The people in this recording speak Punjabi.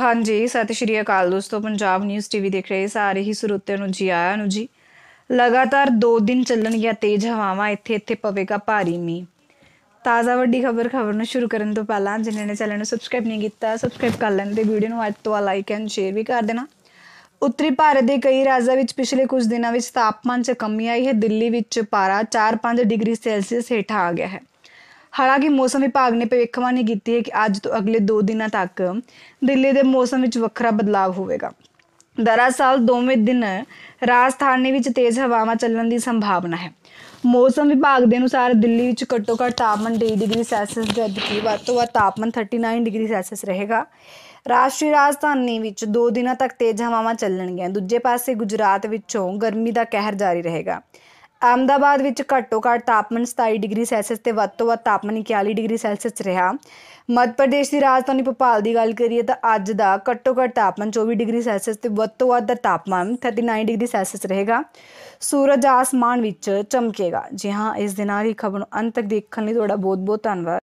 ਹਾਂਜੀ ਸਤਿ ਸ਼੍ਰੀ ਅਕਾਲ ਦੋਸਤੋ ਪੰਜਾਬ ਨਿਊਜ਼ ਟੀਵੀ ਦੇਖ ਰਹੇ ਸਾਰੇ ਹੀ ਸਰੋਤਿਆਂ ਨੂੰ ਜੀ ਆਇਆਂ ਨੂੰ ਜੀ ਲਗਾਤਾਰ 2 ਦਿਨ ਚੱਲਣਗੀਆਂ ਤੇਜ਼ ਹਵਾਵਾਂ ਇੱਥੇ ਇੱਥੇ ਪਵੇਗਾ ਭਾਰੀ ਮੀਂਹ ਤਾਜ਼ਾ ਵੱਡੀ ਖਬਰ ਖਬਰ ਨੂੰ ਸ਼ੁਰੂ ਕਰਨ ਤੋਂ ਪਹਿਲਾਂ ਜਿਨ੍ਹਾਂ ਨੇ ਚੈਨਲ ਨੂੰ ਸਬਸਕ੍ਰਾਈਬ ਨਹੀਂ ਕੀਤਾ ਸਬਸਕ੍ਰਾਈਬ ਕਰ ਲੈਣ ਤੇ ਵੀਡੀਓ ਨੂੰ ਅੱਜ ਤੋਂ ਲਾਈਕ ਐਂਡ ਸ਼ੇਅਰ ਵੀ ਕਰ ਦੇਣਾ ਉੱਤਰੀ ਭਾਰਤ ਦੇ ਕਈ ਰਾਜਾਂ ਵਿੱਚ ਪਿਛਲੇ ਕੁਝ ਦਿਨਾਂ ਵਿੱਚ ਤਾਪਮਾਨ 'ਚ ਕਮੀ ਆਈ ਹੈ ਦਿੱਲੀ ਵਿੱਚ ਪਾਰਾ 4-5 ਡਿਗਰੀ ਸੈਲਸੀਅਸ ਹੇਠਾਂ ਆ ਗਿਆ ਹੈ ਹਾਲਾਂਕਿ ਮੌਸਮ ਵਿਭਾਗ ਨੇ ਭਵਿੱਖਬਾਣੀ ਕੀਤੀ ਹੈ ਕਿ ਅੱਜ ਤੋਂ ਅਗਲੇ 2 ਦਿਨਾਂ ਤੱਕ ਦਿੱਲੀ ਦੇ ਮੌਸਮ ਵਿੱਚ ਵੱਖਰਾ ਬਦਲਾਅ ਹੋਵੇਗਾ ਦਰਅਸਲ ਦੋਵੇਂ ਦਿਨ ਰਾਜਸਥਾਨੀ ਵਿੱਚ ਤੇਜ਼ ਹਵਾਵਾਂ ਚੱਲਣ ਦੀ ਸੰਭਾਵਨਾ ਹੈ ਮੌਸਮ ਵਿਭਾਗ ਦੇ ਅਨੁਸਾਰ ਦਿੱਲੀ ਵਿੱਚ ਘੱਟੋ ਘੱਟ ਤਾਪਮਨ 2 ਡਿਗਰੀ ਸੈਲਸੀਅਸ ਦੇ ਕਿ ਵੱਧ ਤੋਂ ਵੱਧ 39 ਡਿਗਰੀ ਸੈਲਸੀਅਸ ਰਹੇਗਾ ਰਾਸ਼ਟਰੀ ਰਾਜਧਾਨੀ ਵਿੱਚ 2 ਦਿਨਾਂ ਤੱਕ ਤੇਜ਼ ਹਵਾਵਾਂ ਚੱਲਣਗੀਆਂ ਦੂਜੇ ਪਾਸੇ ਗੁਜਰਾਤ ਵਿੱਚੋਂ ਗਰਮੀ ਦਾ ਕਹਿਰ ਜਾਰੀ ਰਹੇਗਾ ਅਹਮਦਾਬਾਦ ਵਿੱਚ ਘੱਟੋ ਘੱਟ ਤਾਪਮਨ 27 ਡਿਗਰੀ ਸੈਲਸੀਅਸ ਤੇ ਵੱਧ ਤੋਂ ਵੱਧ ਤਾਪਮਨ 41 ਡਿਗਰੀ ਸੈਲਸੀਅਸ ਰਿਹਾ ਮੱਧ ਪ੍ਰਦੇਸ਼ ਦੀ ਰਾਜਧਾਨੀ ਭੋਪਾਲ ਦੀ ਗੱਲ ਕਰੀਏ ਤਾਂ ਅੱਜ ਦਾ ਘੱਟੋ ਘੱਟ ਤਾਪਮਨ 24 ਡਿਗਰੀ ਸੈਲਸੀਅਸ ਤੇ ਵੱਧ ਤੋਂ ਵੱਧ ਤਾਪਮਨ 39 ਡਿਗਰੀ ਸੈਲਸੀਅਸ ਰਹੇਗਾ ਸੂਰਜ ਆਸਮਾਨ ਵਿੱਚ ਚਮਕੇਗਾ ਜੀ ਹਾਂ ਇਸ ਦਿਨਾਂ ਦੀ ਖਬਰ ਨੂੰ ਅੰਤ ਤੱਕ ਦੇਖਣ ਲਈ ਤੁਹਾਡਾ ਬਹੁਤ ਬਹੁਤ ਧੰਨਵਾਦ